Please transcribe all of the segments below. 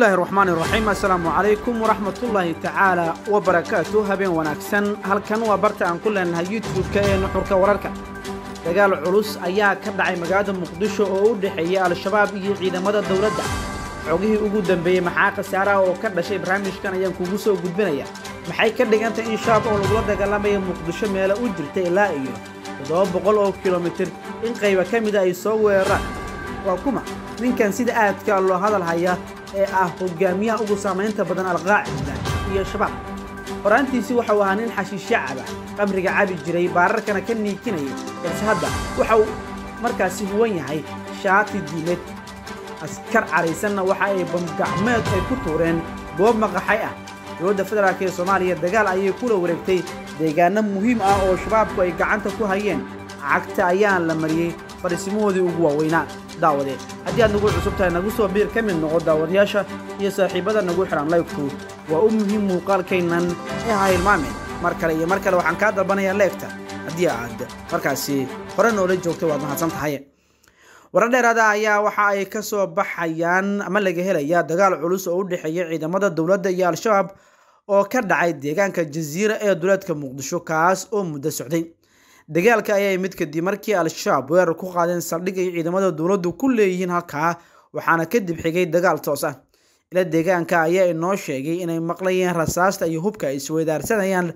bismillaahi raxmaani raxiim assalaamu calaykum waraxmat ullaahi tacaala wabarakaatu habeen wanaagsan halkan waa barta aan ku leenahay youtubeka ee nuxurka wararka dagaal culus ayaa ka dhacay magaalada muqdisho oo u dhexeeya al-shabaab iyo ciidamada dowladda xogihii ugu dambeeyey maxaa khasaaraha oo ka dhashay barnaamijkan ayaan kugu soo gudbinaya maxay ka dhigantay in shaab oo lagula dagaalamaya muqdisho meela u jirta ilaa iyo toddoba boqol oo kilomitir in qayba ka mida ay soo weeraraan waa kuma ninkan sida aadkaa loo hadal hayaa ee ah hogaamiyaha ugu saamaynta badan alqaacida iyo shabaab horaantiisii waxau ahaa nin xashiishyo ah, qamriga cabi jiray baararkana ka niikinaya balse hadda waxa uu markaasi huwan yahay shaati diimeed askar caraysanna waxa ay bamgacmeed ay ku tuureen goob maqaxay ah dowladda federaalk ee soomaaliya dagaal ayay kula wareegtay deegaanno muhiim ah oo shabaabku ay gacanta ku hayeen cagta ayaan la mariyey fariisimahoodii ugu waaweynaa daawadeed haddii aad nagu cusubtahay nagu soo biir ka mid noqo daawadayaasha iyo saaxiibada nagu xidhan laybku waa u muhiim muuqaalkaynan ee ha hilmaameen mar kale iyo mar kale waxaan kaa dalbanayaa leegta haddii aad markaasi hore noola joogta waad mahadsan tahay warar dheeraada ah ayaa waxa ay ka soo baxayaan ama laga helayaa dagaal culus oo u dhexeeya ciidamada dowladda iyo al-shabaab oo ka dhacay deegaanka jasiira ee duleedka muqdisho kaas oo muddo socday dagaalka ayaa imid kadib markii al-shabaab weerar ku qaadeen saldhig ay ciidamada dowladdu ku leeyihiin halkaa waxaana kadib xigay dagaal toos ah ila deegaanka ayaa inoo sheegay inay maqlayeen rasaasta iyo hubka ay isweydaarsanayaan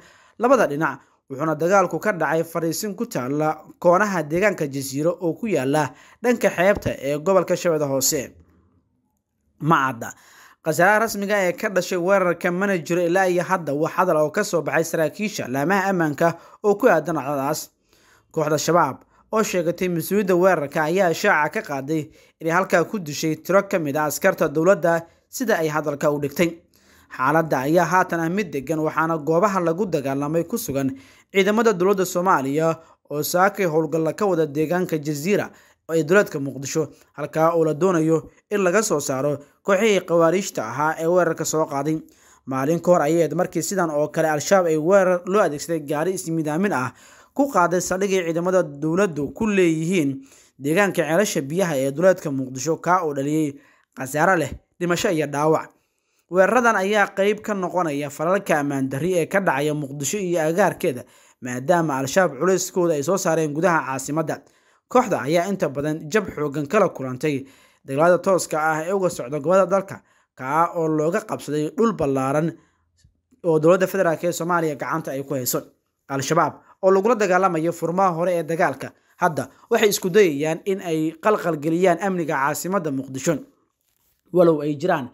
labada dhinac wuxuuna dagaalku ka dhacay fariisin ku taala koonaha deegaanka jasiiro oo ku yaala dhanka xeebta ee gobolka shabeeda hoose ma cadda khasaaraha rasmiga ah ee ka dhashay weerarka mana jiro ilaa iyo hadda wax hadal oo ka soo baxay saraakiisha laamaha ammaanka oo ku aadan codadaas kooxda shabaab oo sheegatay mas-uulidda weerarka ayaa shaaca ka qaaday inay halkaa ku dishay tiro ka mid a ah askarta dowladda sida ay hadalka u dhigtay xaaladda ayaa haatan ah mid degan waxaana goobaha lagu dagaalamay ku sugan ciidamada dowladda soomaaliya oo saakay howlgalla ka wada deegaanka jaziira ee dowladka muqdisho halkaa oo la doonayo in laga soo saaro kooxihii khawaariijta ahaa ee weerarka soo qaaday maalin ka hor ayaed markii sidan oo kale al-shabaab ay weerar loo adeegsaday gaari ismidaamin ah ku qaaday saldhigay ciidamada dowladdu ku leeyihiin deegaanka ceelasha biyaha ee duleedka muqdisho kaa oo dhaliyey khasaaro leh dhimasho iyo dhaawac weeraradan ayaa qeyb ka noqonaya falalka ammaan ee ka dhacaya muqdisho iyo agaarkeeda maadaama al-shabaab culayskooda ay soo saareen gudaha caasimadda kooxda ayaa inta badan jab xoogan kala kulantay dagaalada tooska ah ee uga socda gobolada dalka kaa oo looga qabsaday dhul ballaaran oo dowladda federaalk ee soomaaliya gacanta ay ku hayso al-shabaab oo lagula dagaalamayo furmaha hore ee dagaalka hadda waxay isku dayayaan in ay qalqalgeliyaan amniga caasimadda muqdisho walow ay jiraan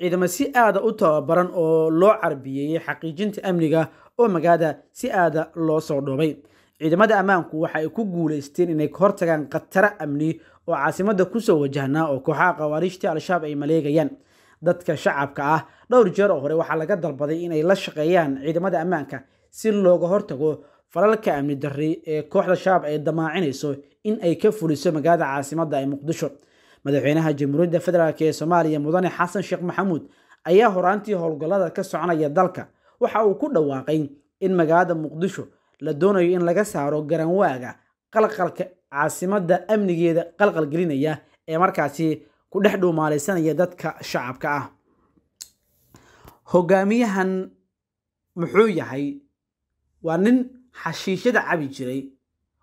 ciidamo si aada u tababaran oo loo carbiyeeyey xaqiijinta amniga oo magaalada si aada loo soo dhoobay ciidamada ammaanku waxa ay ku guulaysteen inay ka hortagaan khatara amni oo caasimadda ku soo wajahnaa oo kooxaha khawaariijta al-shabaab ay maleegayaan dadka shacabka ah dhowr jeer oo hore waxaa laga dalbaday inay la shaqeeyaan ciidamada ammaanka si looga hortago falalka amni darri ee kooxda shaab ay damaacinayso in ay ka fuliso magaalada caasimadda ee muqdisho madaxweynaha jamhuuriyadda federaalk ee soomaaliya mudane xasan sheekh maxamuud ayaa horaantii howlgallada ka soconaya dalka waxa uu ku dhawaaqay in magaalada muqdisho la doonayo in laga saaro garanwaaga qalqalka caasimada amnigeeda qalqalgelinaya ee markaasi ku dhex dhuumaalaysanaya dadka shacabka ah hogaamiyahan muxuu yahay waa nin xashiishyada cabi jiray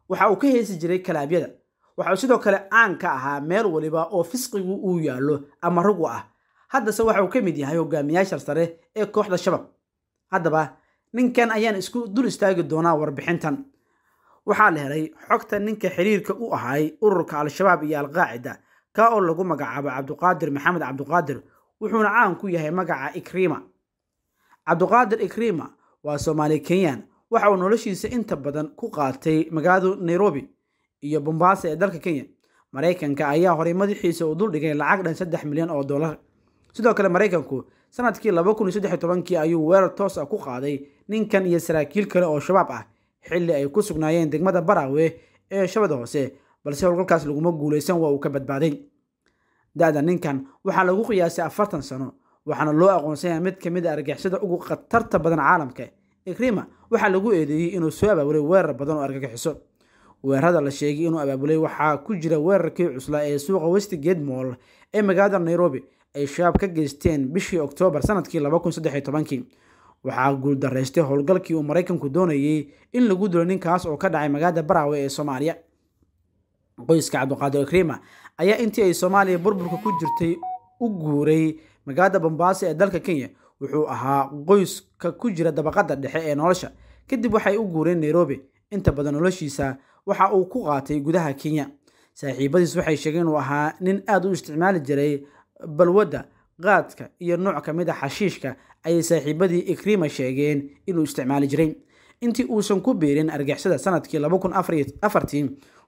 waxa uu ka heesi jiray kalaabyada waxa uu sidoo kale aan ka ahaa meel waliba oo fisqigu uu yaallo ama rugu ah haddase waxa uu ka mid yahay hogaamiyaasha sare ee kooxda shabab haddaba ninkan ayaan isku dul istaagi doonaa warbixintan waxaa la helay xogta ninka xiriirka u ahay ururka al-shabaab iyo alqaacida qaacida ka oo lagu magacaabo cabduqaadir maxamed cabduqaadir wuxuuna caan ku yahay magaca ikrima cabduqaadir ikrima waa soomaali kenyan waxa uu noloshiisa inta badan ku qaatay magaalada nairobi iyo bombaasa ee dalka kenya maraykanka ayaa horay madaxiisa uu duldhigay lacag dhan saddex milyan oo dollar sidoo kale maraykanku sanadkii laba kun iyo saddex iyo tobankii ayuu weerar toos ah ku qaaday ninkan iyo saraakiil kale oo shabaab ah xilli ay ku sugnaayeen degmada baraawe ee shabada hoose balse howlgalkaas laguma guulaysan waa uu ka badbaaday da-da ninkan waxaa lagu qiyaasay afartan sano waxaana loo aqoonsanyaa mid ka mid a ah argixisada ugu khatarta badan caalamka ekrima waxaa lagu eedeeyey inuu soo abaabulay weerar badan oo argagixiso weerarada la sheegay inuu abaabulay waxaa ku jira weerarkii cuslaa ee suuqa westgate moll ee magaalada nairobi ay shabaab ka geysteen bishii oktoobar sanadkii waxaa guuldaraystay howlgalkii uu maraykanku doonayey in lagu dilo ninkaas oo ka dhacay magaalada barawe ee soomaaliya qoyska cabdiqaadir ekrima ayaa intii ay soomaaliya burburka ku jirtay u guuray magaalada bombaasa ee dalka kenya wuxuu ahaa qoyska ku jira dabaqadda dhexe ee nolosha kadib waxay u guureen nairobi inta badan noloshiisa waxa uu ku qaatay gudaha kenya saaxiibadiis waxay sheegeen uu ahaa nin aad u isticmaali jiray balwadda qaadka iyo nooc ka mid a ah xashiishka ayay saaxiibadii ikriima sheegeen inuu isticmaali jiray intii uusan ku biirin argixisada sanadkii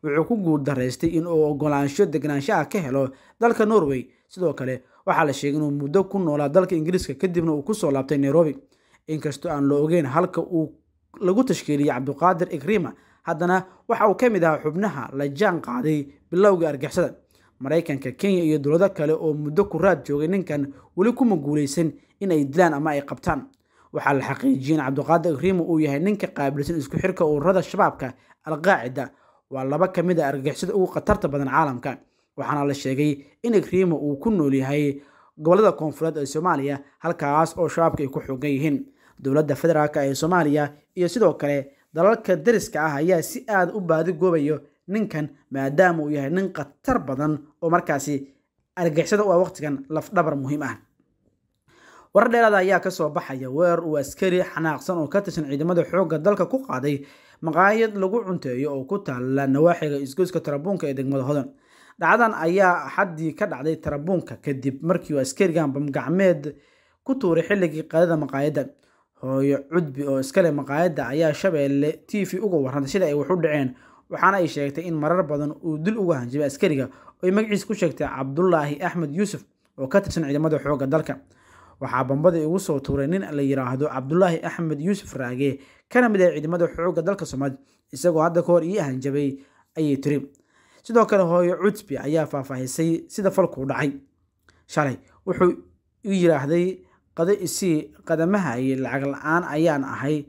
wuxuu ku guuldaraystay inuu ogolaansho degnaanshaha ka helo dalka norway sidoo kale waxaa la sheegay inuu muddo ku noolaa dalka ingiriiska kadibna uu kusoo laabtay nairobi inkastoo aan la ogeyn halka uu lagu tashkiiliyay cabduqaadir igrima haddana waxa uu ka mid ahaa xubnaha la jaan qaaday bilowgii argixsada maraykanka kenya iyo dowlado kale oo muddo ku raad joogay ninkan weli kuma guulaysan in ay dilaan ama ay qabtaan waxaa la xaqiijiyey in cabduqaadir igrima uu yahay ninka qaabilsan isku xirka ururada shabaabka alqaacida waa laba ka mid a ah argagixisada ugu khatarta badan caalamka waxaana la sheegay in igrima uu ku nool yahay gobollada koonfureed ee soomaaliya halkaas oo shabaabka ay ku xoogan yihiin dowladda federaalk ee soomaaliya iyo sidoo kale dalalka dariska ah ayaa si aada u baadigoobayo ninkan maadaama uu yahay nin khatar badan oo markaasi argagixisada u ah waqtigan lafdhabar muhiim ah warar dheeraada ah ayaa kasoo baxaya weerar uu askari xanaaqsan oo ka tirsan ciidamada xoogga dalka ku qaaday maqaayad lagu cunteeyo oo ku taala nawaaxiga isgoyska tarabuunka ee degmada hodan dhacdan ayaa xaddii ka dhacday tarabuunka kadib markii uu askarigan bamgacmeed ku tuuray xilligii qadada maqaayadda hooyo cudbi oo iskale maqaayadda ayaa shabeelle t v uga warrantay sida ay wax u dhaceen waxaana ay sheegtay in marar badan uu dil uga hanjabay askariga oo ay magaciisa ku sheegtay cabdulaahi axmed yuusuf oo ka tirsan ciidamada xoogga dalka waxaa bambada igu soo tuuray nin la yidhaahdo cabdulaahi axmed yuusuf raage kana mid ah ciidamada xoogga dalka soomaaliya isagoo hadda ka hor ii ahanjabay ayay tiri sidoo kale hooyo cutbi ayaa faahfaahisay sida falkuu dhacay shalay wuxuu u yidhaahday qada isii qadamaha iyo lacag la-aan ayaan ahay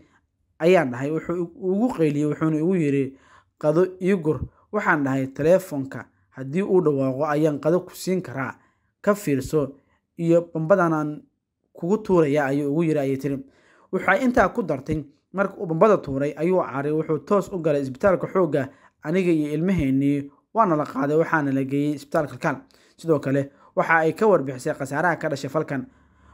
ayaan dhahay wuxuu ugu qayliyay wuxuuna igu yidhi qado ii gur waxaan dhahay taleefoonka haddii uu dhawaaqo ayaan qado ku siin karaa ka fiirso iyo bambadanaan kugu tuuraya ayuu ugu yiri ayay tiri waxay intaa ku dartay marka uu bambada tuuray ayuu caaray wuxuu toos u galay isbitaalka xoogga aniga iyo ilmaheennii waana la qaaday waxaana la geeyey isbitaalka kaal sidoo kale waxa ay ka warbixisay khasaaraha ka dhashay falkan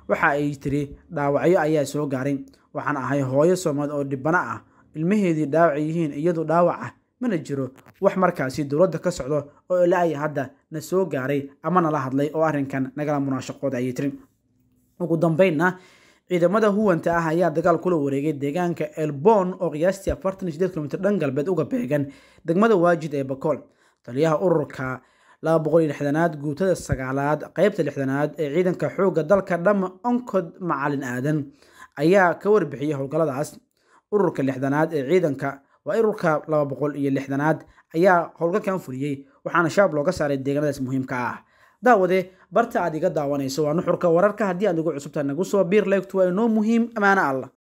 waxa ay tiri dhaawacyo ayaa soo gaaray waxaan ahay hooyo soomaad oo dhibana ah ilmaheedii dhaawac yihiin iyadu dhaawac ah mana jiro wax markaasi dowladda ka socdo oo ilaa ay hadda na soo gaaray ama nala hadlay oo arrinkan nagala munaashaqooda ayay tiri ugu dambeynna ciidamada huwanta ah ayaa dagaal kula wareegay deegaanka elbon oo qiyaastii afartan sideed kilomitr dhan galbeed uga beegan degmada waajid ee bakool taliyaha ururka laba boqol iyo lixdanaad guutada sagaalaad qeybta lixdanaad ee ciidanka xoogga dalka dhama onkod macalin aadan ayaa ka warbixiyay howlgalladaas ururka lixdanaad ee ciidanka waa ururka laba boqol iyo lixdanaad ayaa howlgalkan fuliyey waxaana shaab looga saaray deegaanadaas muhiimka ah daawadee barta aad iga daawanayso waa nuxurka wararka haddii aad ugu cusubtahay nagu soo biir leegtu waa inoo muhiim amaano allah